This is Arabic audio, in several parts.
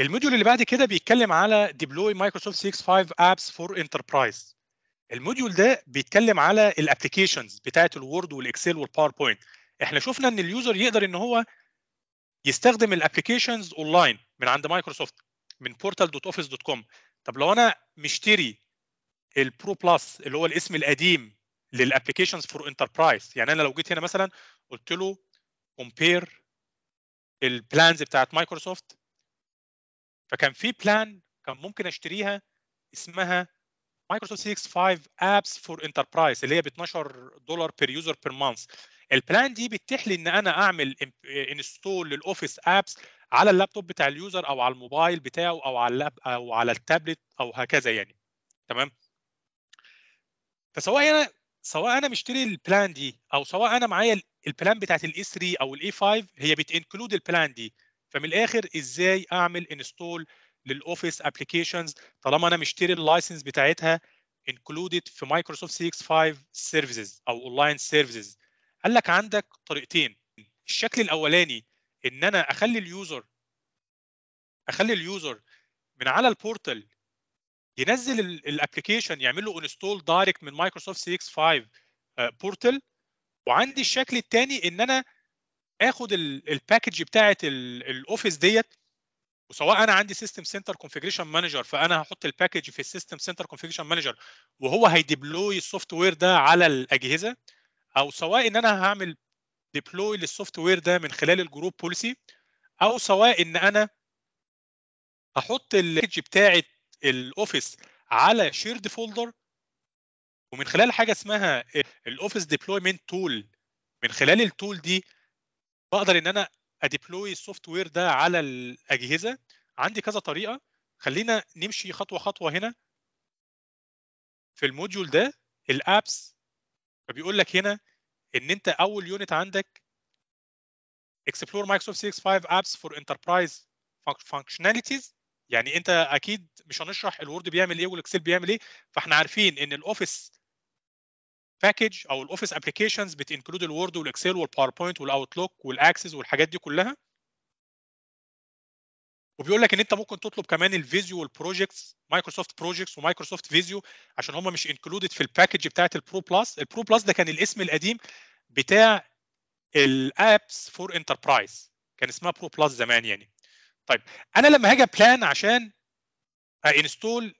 الموديول اللي بعد كده بيتكلم على ديبلوي مايكروسوفت 65 ابس فور انتربرايز الموديول ده بيتكلم على الابلكيشنز بتاعه الوورد والاكسل والباوربوينت احنا شفنا ان اليوزر يقدر ان هو يستخدم الابلكيشنز اونلاين من عند مايكروسوفت من بورتال دوت اوفيس دوت كوم طب لو انا مشتري البرو بلس اللي هو الاسم القديم للابلكيشنز فور انتربرايز يعني انا لو جيت هنا مثلا قلت له كومبير البلانز بتاعت مايكروسوفت فكان في بلان كان ممكن اشتريها اسمها مايكروسوفت 65 ابس فور انتربرايز اللي هي ب 12 دولار بير يوزر بير مانث البلان دي بتتيح لي ان انا اعمل انستول للاوفيس ابس على اللابتوب بتاع اليوزر او على الموبايل بتاعه او على اللاب او على التابلت او هكذا يعني تمام فسواء انا سواء انا مشتري البلان دي او سواء انا معايا البلان بتاعت الاي 3 او الاي 5 هي بتنكلود البلان دي فمن الاخر ازاي اعمل انستول للاوفيس ابلكيشنز طالما انا مشتري اللايسنس بتاعتها انكلودد في مايكروسوفت 365 سيرفيسز او اونلاين سيرفيسز قال لك عندك طريقتين الشكل الاولاني ان انا اخلي اليوزر اخلي اليوزر من على البورتال ينزل الابلكيشن يعمل له انستول دايركت من مايكروسوفت 365 بورتال وعندي الشكل الثاني ان انا اخد الباكج بتاعه الاوفيس ديت وسواء انا عندي سيستم سنتر كونفيجريشن مانجر فانا هحط الباكج في السيستم سنتر كونفيجريشن مانجر وهو هيديبلوي السوفت وير ده على الاجهزه او سواء ان انا هعمل ديبلوي للسوفت وير ده من خلال الجروب بوليسي او سواء ان انا هحط الباكج بتاعه الاوفيس على شيرد فولدر ومن خلال حاجه اسمها الاوفيس ديبلويمنت تول من خلال التول دي بقدر ان انا اديبلوي السوفت وير ده على الاجهزه عندي كذا طريقه خلينا نمشي خطوه خطوه هنا في الموديول ده الابس فبيقول لك هنا ان انت اول يونت عندك اكسبلور مايكروسوفت 5 ابس فور انتربرايز فانكشناليتيز يعني انت اكيد مش هنشرح الوورد بيعمل ايه والاكسل بيعمل ايه فاحنا عارفين ان الاوفيس باكج او الاوفيس ابلكيشنز بتنكلود الوورد والاكسل والباوربوينت والاوتلوك والاكسس والحاجات دي كلها وبيقول لك ان انت ممكن تطلب كمان الفيزيو والبروجكتس مايكروسوفت بروجكتس ومايكروسوفت فيزيو عشان هم مش انكلودد في الباكج بتاعه البرو بلس البرو بلس ده كان الاسم القديم بتاع الابس فور انتربرايز كان اسمها برو بلس زمان يعني طيب انا لما هاجي بلان عشان انستول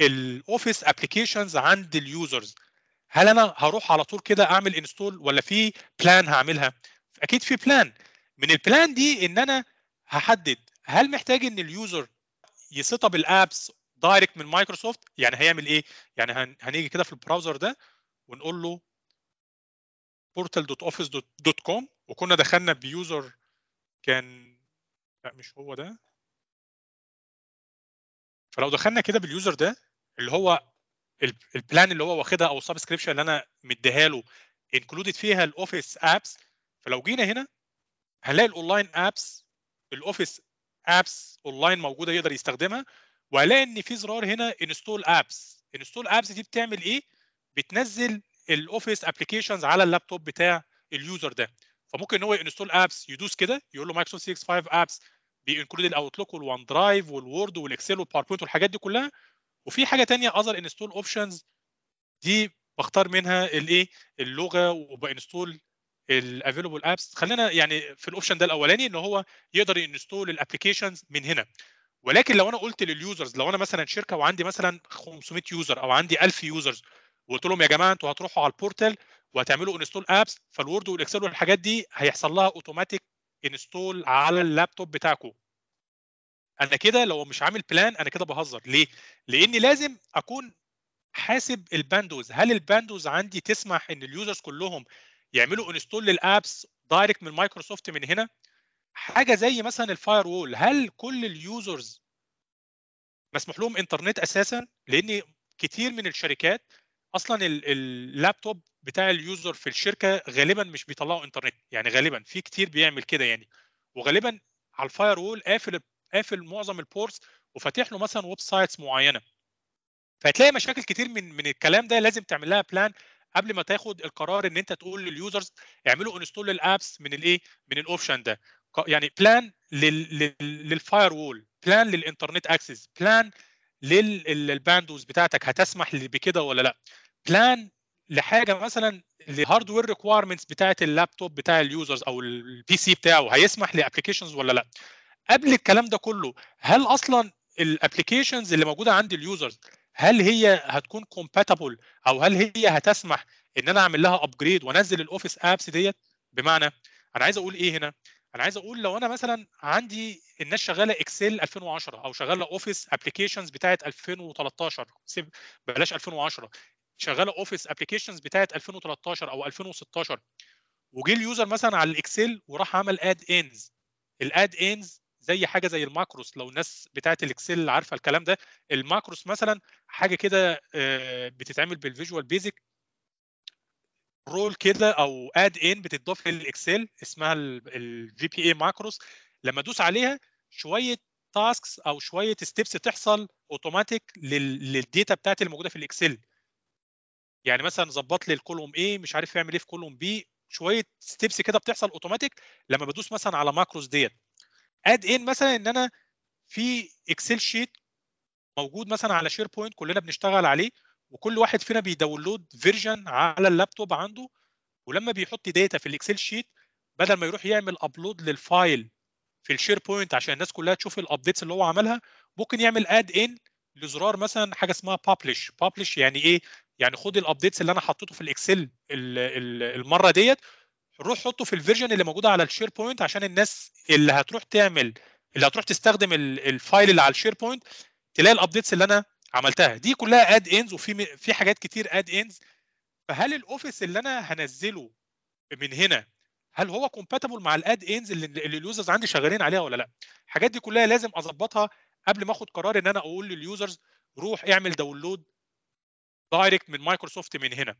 الاوفيس ابلكيشنز عند اليوزرز هل انا هروح على طول كده اعمل انستول ولا في بلان هعملها اكيد في بلان من البلان دي ان انا هحدد هل محتاج ان اليوزر يسيت اب الابس دايركت من مايكروسوفت يعني هيعمل ايه يعني هنيجي كده في البراوزر ده ونقول له portal.office.com وكنا دخلنا بيوزر كان لا مش هو ده فلو دخلنا كده باليوزر ده اللي هو البلان اللي هو واخدها او السبسكريبشن اللي انا مديها له انكلودد فيها الاوفيس ابس فلو جينا هنا هنلاقي الاونلاين ابس الاوفيس ابس اونلاين موجوده يقدر يستخدمها وهلاقي ان في زرار هنا انستول ابس انستول ابس دي بتعمل ايه بتنزل الاوفيس ابلكيشنز على اللابتوب بتاع اليوزر ده فممكن ان هو انستول ابس يدوس كده يقول له مايكروسوفت 65 ابس بينكلود الاوتلوك والوان درايف والوورد والاكسل والباوربوينت والحاجات دي كلها وفي حاجه تانية اذر انستول اوبشنز دي بختار منها الايه اللغه وبانستول الافيلبل ابس خلينا يعني في الاوبشن ده الاولاني ان هو يقدر ينستول الابلكيشنز من هنا ولكن لو انا قلت لليوزرز لو انا مثلا شركه وعندي مثلا 500 يوزر او عندي 1000 يوزرز وقلت لهم يا جماعه انتوا هتروحوا على البورتال وهتعملوا انستول ابس فالوورد والاكسل والحاجات دي هيحصل لها اوتوماتيك انستول على اللابتوب بتاعكم انا كده لو مش عامل بلان انا كده بهزر ليه لاني لازم اكون حاسب الباندوز هل الباندوز عندي تسمح ان اليوزرز كلهم يعملوا انستول للابس دايركت من مايكروسوفت من هنا حاجه زي مثلا الفاير وول هل كل اليوزرز مسموح لهم انترنت اساسا لان كتير من الشركات اصلا اللابتوب بتاع اليوزر في الشركه غالبا مش بيطلعوا انترنت يعني غالبا في كتير بيعمل كده يعني وغالبا على الفاير وول قافل قافل معظم البورتس وفاتح له مثلا ويب سايتس معينه فهتلاقي مشاكل كتير من من الكلام ده لازم تعمل لها بلان قبل ما تاخد القرار ان انت تقول لليوزرز اعملوا انستول الابس من الايه من الاوبشن ده يعني بلان للفاير وول بلان للانترنت اكسس بلان للباندوز بتاعتك هتسمح بكده ولا لا بلان لحاجه مثلا لهاردوير ريكوايرمنتس بتاعه اللابتوب بتاع اليوزرز او البي سي بتاعه هيسمح لابلكيشنز ولا لا قبل الكلام ده كله هل اصلا الابلكيشنز اللي موجوده عند اليوزرز هل هي هتكون كومباتبل او هل هي هتسمح ان انا اعمل لها ابجريد وانزل الاوفيس ابس ديت بمعنى انا عايز اقول ايه هنا انا عايز اقول لو انا مثلا عندي الناس شغاله اكسل 2010 او شغاله اوفيس ابلكيشنز بتاعه 2013 بلاش 2010 شغاله اوفيس ابلكيشنز بتاعه 2013 او 2016 وجه اليوزر مثلا على الاكسل وراح عمل اد انز الاد انز زي حاجه زي الماكروس لو الناس بتاعه الاكسل عارفه الكلام ده الماكروس مثلا حاجه كده آه، بتتعمل بالفيجوال بيزك رول كده او اد ان بتضاف للاكسل اسمها الجي بي اي ماكروس لما ادوس عليها شويه تاسكس او شويه ستيبس تحصل اوتوماتيك للديتا بتاعتي اللي موجوده في الاكسل يعني مثلا ظبط لي الكولوم ايه مش عارف يعمل ايه في كولوم بي شويه ستيبس كده بتحصل اوتوماتيك لما بدوس مثلا على ماكروس ديت اد ان مثلا ان انا في اكسل شيت موجود مثلا على شير بوينت كلنا بنشتغل عليه وكل واحد فينا بيداونلود فيرجن على اللابتوب عنده ولما بيحط داتا في الاكسل شيت بدل ما يروح يعمل ابلود للفايل في الشير بوينت عشان الناس كلها تشوف الابديتس اللي هو عملها ممكن يعمل اد ان لزرار مثلا حاجه اسمها بابلش بابلش يعني ايه يعني خد الابديتس اللي انا حطيته في الاكسل المره ديت روح حطه في الفيرجن اللي موجوده على الشير بوينت عشان الناس اللي هتروح تعمل اللي هتروح تستخدم الفايل اللي على الشير بوينت تلاقي الابديتس اللي انا عملتها دي كلها اد انز وفي في حاجات كتير اد انز فهل الاوفيس اللي انا هنزله من هنا هل هو كومباتبل مع الاد انز اللي, اللي اليوزرز عندي شغالين عليها ولا لا الحاجات دي كلها لازم اظبطها قبل ما اخد قرار ان انا اقول لليوزرز روح اعمل داونلود دايركت من مايكروسوفت من هنا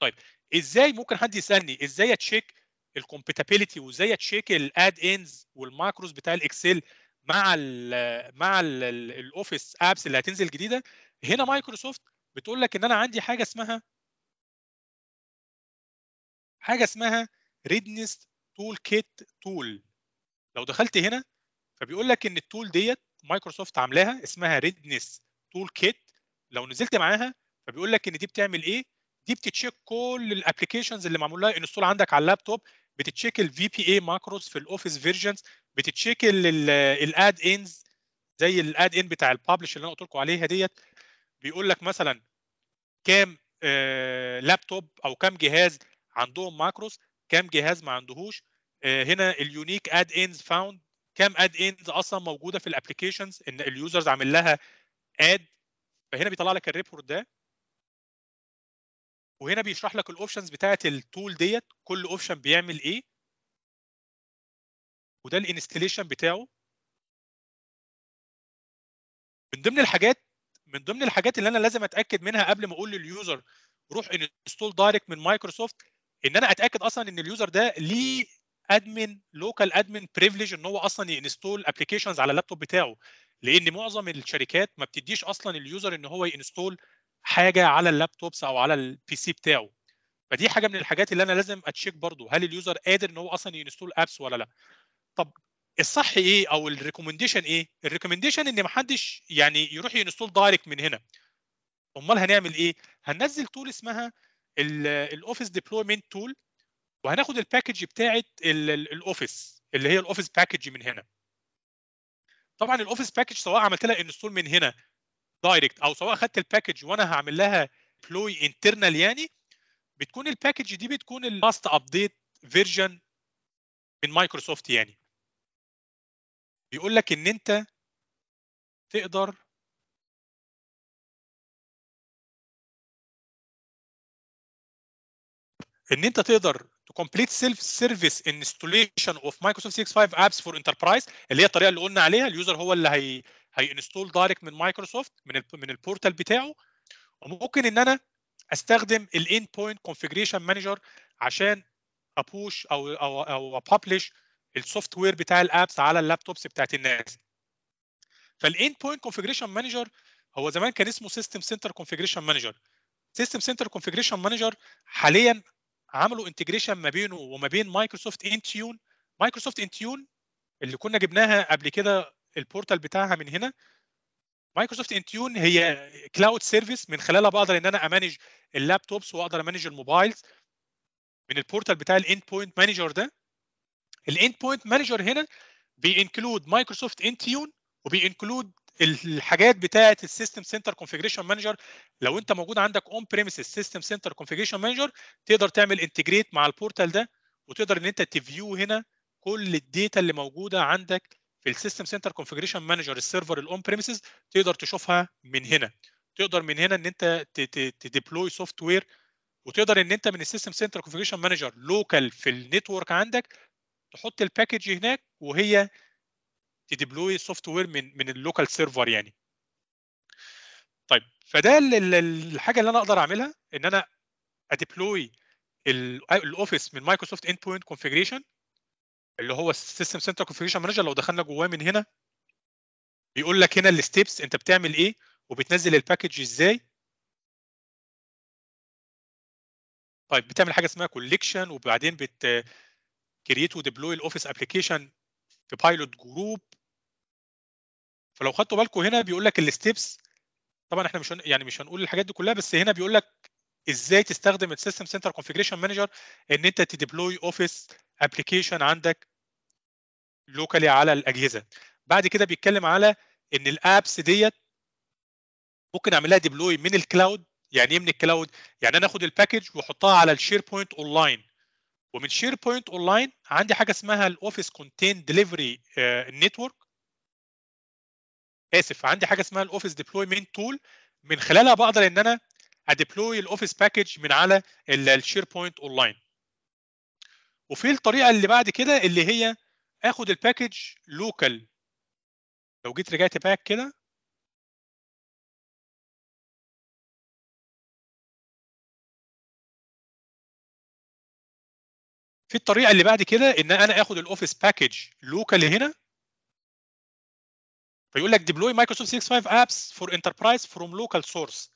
طيب ازاي ممكن حد يسالني ازاي اتشيك الكومباتيبيليتي وازاي اتشيك الاد انز والماكروز بتاع الاكسل مع الـ مع الاوفيس ابس اللي هتنزل جديده هنا مايكروسوفت بتقول لك ان انا عندي حاجه اسمها حاجه اسمها ريدنس تول كيت تول لو دخلت هنا فبيقول لك ان التول ديت مايكروسوفت عاملاها اسمها ريدنس تول كيت لو نزلت معاها فبيقول لك ان دي بتعمل ايه دي بتتشيك كل الابلكيشنز اللي معمول لها انستول عندك على اللابتوب بتتشيك الفي بي اي ماكروز في الاوفيس فيرجنز بتتشيك الاد انز زي الاد ان بتاع الببلش اللي انا قلت لكم عليها ديت بيقول لك مثلا كام لابتوب آه، او كام جهاز عندهم ماكروز كام جهاز ما عندهوش آه، هنا اليونيك اد انز فاوند كام اد انز اصلا موجوده في الابلكيشنز ان اليوزرز عامل لها اد فهنا بيطلع لك الريبورت ده وهنا بيشرح لك الاوبشنز بتاعت التول ديت كل اوبشن بيعمل ايه وده الانستليشن بتاعه من ضمن الحاجات من ضمن الحاجات اللي انا لازم اتاكد منها قبل ما اقول لليوزر روح انستول دايركت من مايكروسوفت ان انا اتاكد اصلا ان اليوزر ده ليه ادمن لوكال ادمن بريفليج ان هو اصلا ينستول ابلكيشنز على اللابتوب بتاعه لان معظم الشركات ما بتديش اصلا اليوزر ان هو ينستول حاجه على اللابتوبس او على البي سي بتاعه فدي حاجه من الحاجات اللي انا لازم اتشيك برضو هل اليوزر قادر ان هو اصلا ينستول ابس ولا لا طب الصح ايه او الريكومنديشن ايه الريكومنديشن ان محدش يعني يروح ينستول دايركت من هنا امال هنعمل ايه هننزل تول اسمها الاوفيس ديبلويمنت تول وهناخد الباكج بتاعه الاوفيس اللي هي الاوفيس باكج من هنا طبعا الاوفيس باكج سواء عملت لها انستول من هنا دايركت او سواء اخدت الباكج وانا هعمل لها بلوي انترنال يعني بتكون الباكج دي بتكون اللاست ابديت فيرجن من مايكروسوفت يعني بيقول لك ان انت تقدر ان انت تقدر to self service installation of microsoft مايكروسوفت 5 apps for enterprise اللي هي الطريقه اللي قلنا عليها اليوزر هو اللي هي هينستول دايركت من مايكروسوفت من من البورتال بتاعه وممكن ان انا استخدم الاند بوينت كونفجريشن مانجر عشان ابوش او او او ابلش السوفت وير بتاع الابس على اللابتوبس بتاعت الناس فالاند بوينت كونفجريشن مانجر هو زمان كان اسمه سيستم سنتر كونفجريشن مانجر سيستم سنتر كونفجريشن مانجر حاليا عملوا انتجريشن ما بينه وما بين مايكروسوفت انتيون مايكروسوفت انتيون اللي كنا جبناها قبل كده البورتال بتاعها من هنا مايكروسوفت انتيون هي كلاود سيرفيس من خلالها بقدر ان انا امانج اللابتوبس واقدر امانج الموبايلز من البورتال بتاع الاند بوينت مانجر ده الاند بوينت مانجر هنا بينكلود مايكروسوفت انتيون وبينكلود الحاجات بتاعه السيستم سنتر كونفيجريشن مانجر لو انت موجود عندك اون بريمس سيستم سنتر كونفيجريشن مانجر تقدر تعمل انتجريت مع البورتال ده وتقدر ان انت تفيو هنا كل الداتا اللي موجوده عندك في السيستم سنتر كونفجريشن مانجر السيرفر الاون بريمسز تقدر تشوفها من هنا تقدر من هنا ان انت تديبلوي سوفت وير وتقدر ان انت من السيستم سنتر كونفجريشن مانجر لوكال في النتورك عندك تحط الباكج هناك وهي تديبلوي سوفت وير من من اللوكال سيرفر يعني طيب فده الحاجه اللي انا اقدر اعملها ان انا اديبلوي الاوفيس من مايكروسوفت اند بوينت كونفجريشن اللي هو السيستم سنتر كونفيجريشن مانجر لو دخلنا جواه من هنا بيقول لك هنا الستبس انت بتعمل ايه وبتنزل الباكج ازاي طيب بتعمل حاجه اسمها كوليكشن وبعدين بت كرييت وديبلوي الاوفيس ابلكيشن في بايلوت جروب فلو خدتوا بالكم هنا بيقول لك الستبس طبعا احنا مش يعني مش هنقول الحاجات دي كلها بس هنا بيقول لك ازاي تستخدم السيستم سنتر كونفيجريشن مانجر ان انت تديبلوي اوفيس ابلكيشن عندك لوكالي على الاجهزه بعد كده بيتكلم على ان الابس ديت ممكن اعمل لها ديبلوي من الكلاود يعني ايه من الكلاود يعني انا اخد الباكج واحطها على الشير بوينت اونلاين ومن شير بوينت اونلاين عندي حاجه اسمها الاوفيس كونتين ديليفري نتورك اسف عندي حاجه اسمها الاوفيس ديبلويمنت تول من خلالها بقدر ان انا اديبلوي الاوفيس باكج من على الشير بوينت اونلاين وفي الطريقه اللي بعد كده اللي هي اخد الباكج لوكال لو جيت رجعت باك كده في الطريقه اللي بعد كده ان انا اخد الاوفيس باكج لوكال هنا فيقول لك ديبلوي مايكروسوفت 65 ابس فور انتربرايز فروم لوكال سورس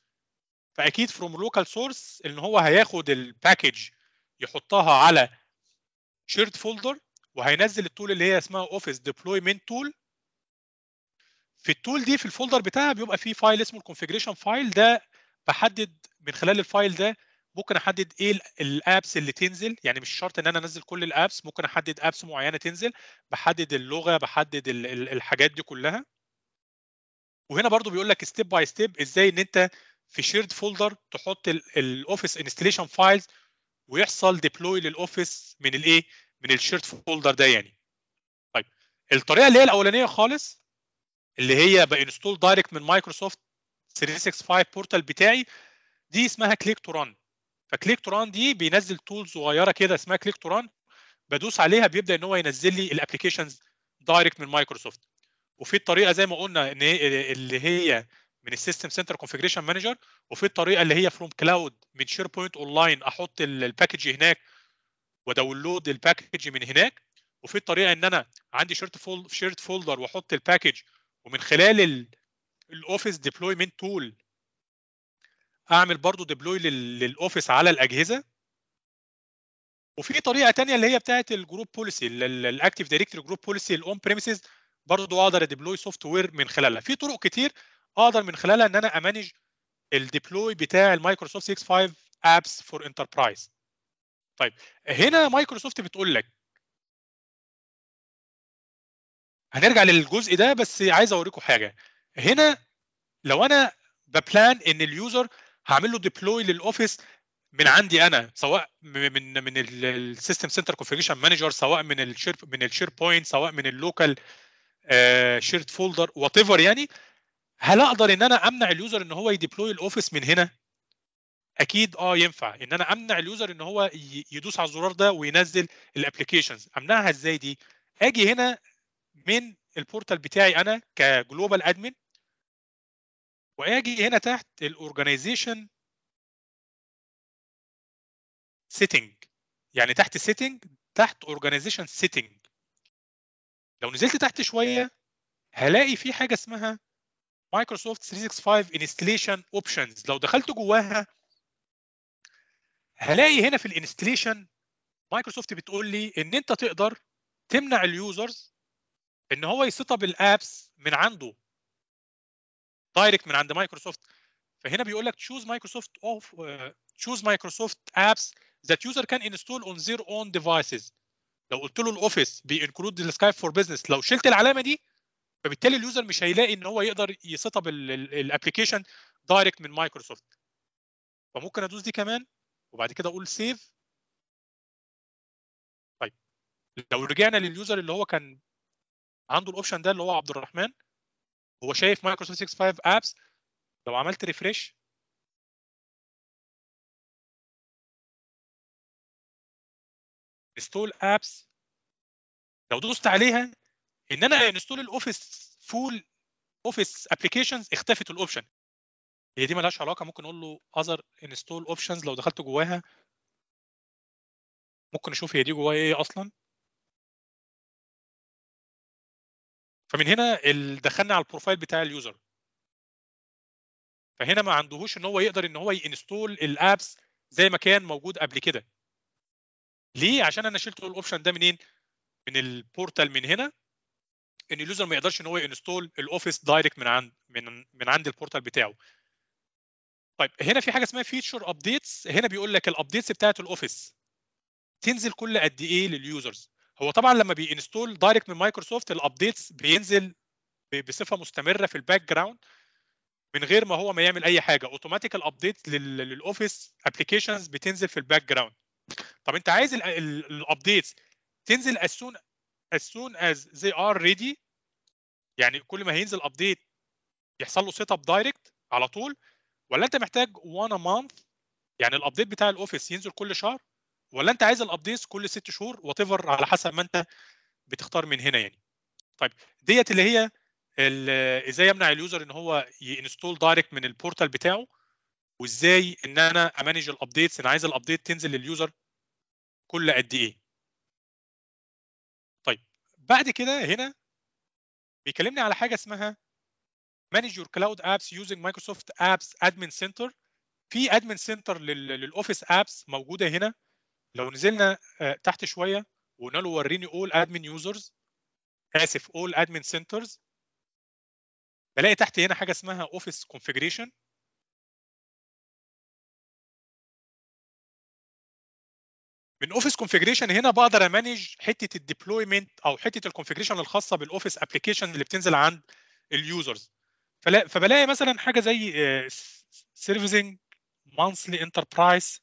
فاكيد فروم لوكال سورس ان هو هياخد الباكج يحطها على شيرد فولدر وهينزل التول اللي هي اسمها اوفيس ديبلويمنت تول في التول دي في الفولدر بتاعها بيبقى فيه فايل اسمه الكونفيجريشن فايل ده بحدد من خلال الفايل ده ممكن احدد ايه الابس اللي تنزل يعني مش شرط ان انا انزل كل الابس ممكن احدد ابس معينه تنزل بحدد اللغه بحدد الحاجات دي كلها وهنا برضو بيقول لك ستيب باي ستيب ازاي ان انت في شيرد فولدر تحط الاوفيس انستليشن فايلز ويحصل ديبلوي للاوفيس من الايه من الشيرت فولدر ده يعني طيب الطريقه اللي هي الاولانيه خالص اللي هي بانستول دايركت من مايكروسوفت 365 بورتال بتاعي دي اسمها كليك تو ران فكليك تو ران دي بينزل تول صغيره كده اسمها كليك تو ران بدوس عليها بيبدا ان هو ينزل لي الابلكيشنز دايركت من مايكروسوفت وفي الطريقه زي ما قلنا ان اللي هي من السيستم سنتر كونفجريشن مانجر وفي الطريقه اللي هي فروم كلاود من شير بوينت اون لاين احط الباكج هناك وداونلود الباكج من هناك وفي طريقه ان انا عندي شيرت فول شيرت فولدر واحط الباكج ومن خلال الاوفيس ديبلويمنت تول اعمل برضو ديبلوي للاوفيس على الاجهزه وفي طريقه تانية اللي هي بتاعه الجروب بوليسي الاكتيف دايركتري جروب بوليسي الاون بريمسز برضو اقدر اديبلوي سوفت وير من خلالها في طرق كتير اقدر من خلالها ان انا امانج الديبلوي بتاع المايكروسوفت 65 ابس فور انتربرايز طيب هنا مايكروسوفت بتقول لك هنرجع للجزء ده بس عايز اوريكم حاجه هنا لو انا ببلان ان اليوزر هعمل له ديبلوي للاوفيس من عندي انا سواء من من السيستم سنتر كونفيجريشن مانجر سواء من الشير من الشير بوينت سواء من اللوكال شيرت فولدر وات ايفر يعني هل اقدر ان انا امنع اليوزر ان هو يديبلوي الاوفيس من هنا اكيد اه ينفع ان انا امنع اليوزر ان هو يدوس على الزرار ده وينزل الابلكيشنز امنعها ازاي دي اجي هنا من البورتال بتاعي انا كجلوبال ادمن واجي هنا تحت الاورجنايزيشن سيتنج يعني تحت سيتنج تحت اورجانيزيشن سيتنج لو نزلت تحت شويه هلاقي في حاجه اسمها مايكروسوفت 365 انستليشن اوبشنز لو دخلت جواها هلاقي هنا في الانستليشن مايكروسوفت بتقول لي ان انت تقدر تمنع اليوزرز ان هو يسيت اب الابس من عنده دايركت من عند مايكروسوفت فهنا بيقول لك تشوز مايكروسوفت اوف تشوز مايكروسوفت ابس ذات يوزر كان انستول اون زير اون ديفايسز لو قلت له الاوفيس بينكلود السكايب فور بزنس لو شلت العلامه دي فبالتالي اليوزر مش هيلاقي ان هو يقدر يسيت اب الابلكيشن دايركت من مايكروسوفت فممكن ادوس دي كمان وبعد كده اقول سيف طيب لو رجعنا لليوزر اللي هو كان عنده الاوبشن ده اللي هو عبد الرحمن هو شايف مايكروسوفت 65 ابس لو عملت ريفرش انستول ابس لو دوست عليها ان انا انستول الاوفيس فول اوفيس ابلكيشنز اختفت الاوبشن هي دي ملهاش علاقه ممكن نقول له other انستول اوبشنز لو دخلت جواها ممكن نشوف هي دي جواها ايه اصلا فمن هنا دخلنا على البروفايل بتاع اليوزر فهنا ما عندهوش ان هو يقدر ان هو ينستول الابس زي ما كان موجود قبل كده ليه عشان انا شلت الاوبشن ده منين من البورتال من هنا ان اليوزر ما يقدرش ان هو ينستول الاوفيس دايركت من عند من من عند البورتال بتاعه طيب هنا في حاجه اسمها فيتشر ابديتس هنا بيقول لك الابديتس بتاعه الاوفيس تنزل كل قد ايه لليوزرز هو طبعا لما بينستول دايركت من مايكروسوفت الابديتس بينزل بصفه مستمره في الباك جراوند من غير ما هو ما يعمل اي حاجه اوتوماتيك الابديت للاوفيس ابلكيشنز بتنزل في الباك جراوند طب انت عايز الابديتس تنزل as soon as soon as they are ready يعني كل ما هينزل ابديت يحصل له سيت اب دايركت على طول ولا انت محتاج وانا مانث يعني الابديت بتاع الاوفيس ينزل كل شهر ولا انت عايز الابديت كل ست شهور وات على حسب ما انت بتختار من هنا يعني طيب ديت اللي هي ازاي امنع اليوزر ان هو ينستول دايركت من البورتال بتاعه وازاي ان انا امانج الابديتس انا عايز الابديت تنزل لليوزر كل قد ايه طيب بعد كده هنا بيكلمني على حاجه اسمها manage your cloud apps using Microsoft Apps Admin Center في Admin Center للأوفيس Apps موجودة هنا لو نزلنا آه، تحت شوية وقلنا له وريني all admin users آسف all admin centers بلاقي تحت هنا حاجة اسمها Office Configuration من اوفيس Configuration هنا بقدر امانج حته الديبلويمنت او حته الكونفيجريشن الخاصه بالاوفيس ابلكيشن اللي بتنزل عند اليوزرز فبلاقي مثلا حاجه زي سيرفيسنج مانثلي انتربرايز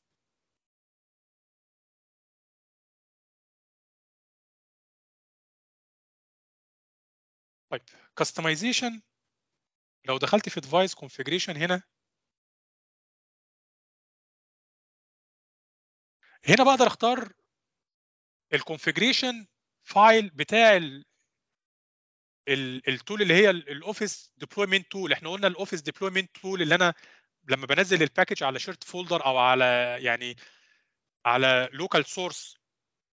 طيب كاستمايزيشن لو دخلت في ديفايس كونفيجريشن هنا هنا بقدر اختار الكونفيجريشن فايل بتاع التول اللي هي الاوفيس ديبلويمنت تول احنا قلنا الاوفيس ديبلويمنت تول اللي انا لما بنزل الباكج على شيرت فولدر او على يعني على لوكال سورس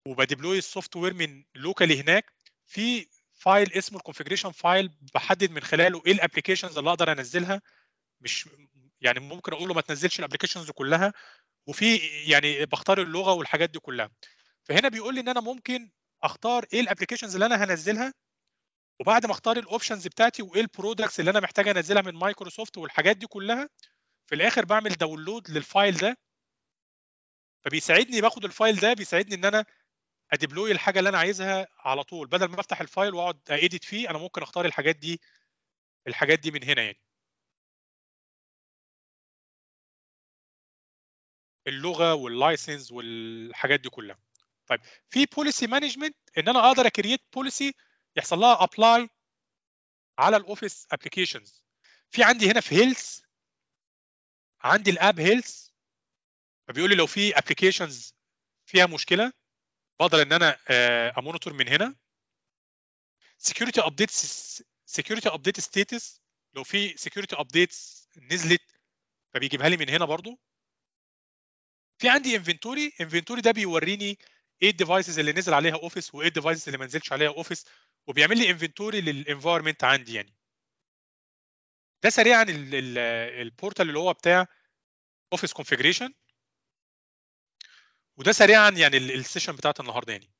وبديبلوي السوفت وير من لوكالي هناك في فايل اسمه الكونفجريشن فايل بحدد من خلاله ايه الابلكيشنز اللي اقدر انزلها مش يعني ممكن اقول له ما تنزلش الابلكيشنز كلها وفي يعني بختار اللغه والحاجات دي كلها فهنا بيقول لي ان انا ممكن اختار ايه الابلكيشنز اللي انا هنزلها وبعد ما اختار الاوبشنز بتاعتي وايه البرودكتس اللي انا محتاج انزلها من مايكروسوفت والحاجات دي كلها في الاخر بعمل داونلود للفايل ده فبيساعدني باخد الفايل ده بيساعدني ان انا اديبلوي الحاجه اللي انا عايزها على طول بدل ما افتح الفايل واقعد اديت فيه انا ممكن اختار الحاجات دي الحاجات دي من هنا يعني اللغه واللايسنس والحاجات دي كلها طيب في بوليسي مانجمنت ان انا اقدر اكريت بوليسي يحصل لها ابلاي على الاوفيس ابلكيشنز في عندي هنا في هيلث عندي الاب هيلث فبيقول لي لو في ابلكيشنز فيها مشكله بقدر ان انا آه، امونيتور من هنا سكيورتي ابديتس سكيورتي ابديت ستاتس لو في سكيورتي ابديتس نزلت فبيجيبها لي من هنا برضو في عندي انفنتوري انفنتوري ده بيوريني ايه الديفايسز اللي نزل عليها اوفيس وايه الديفايسز اللي ما نزلش عليها اوفيس وبيعمل لي انفنتوري للانفايرمنت عندي يعني ده سريعا البورتال اللي هو بتاع اوفيس كونفيجريشن وده سريعا يعني السيشن بتاعت النهارده يعني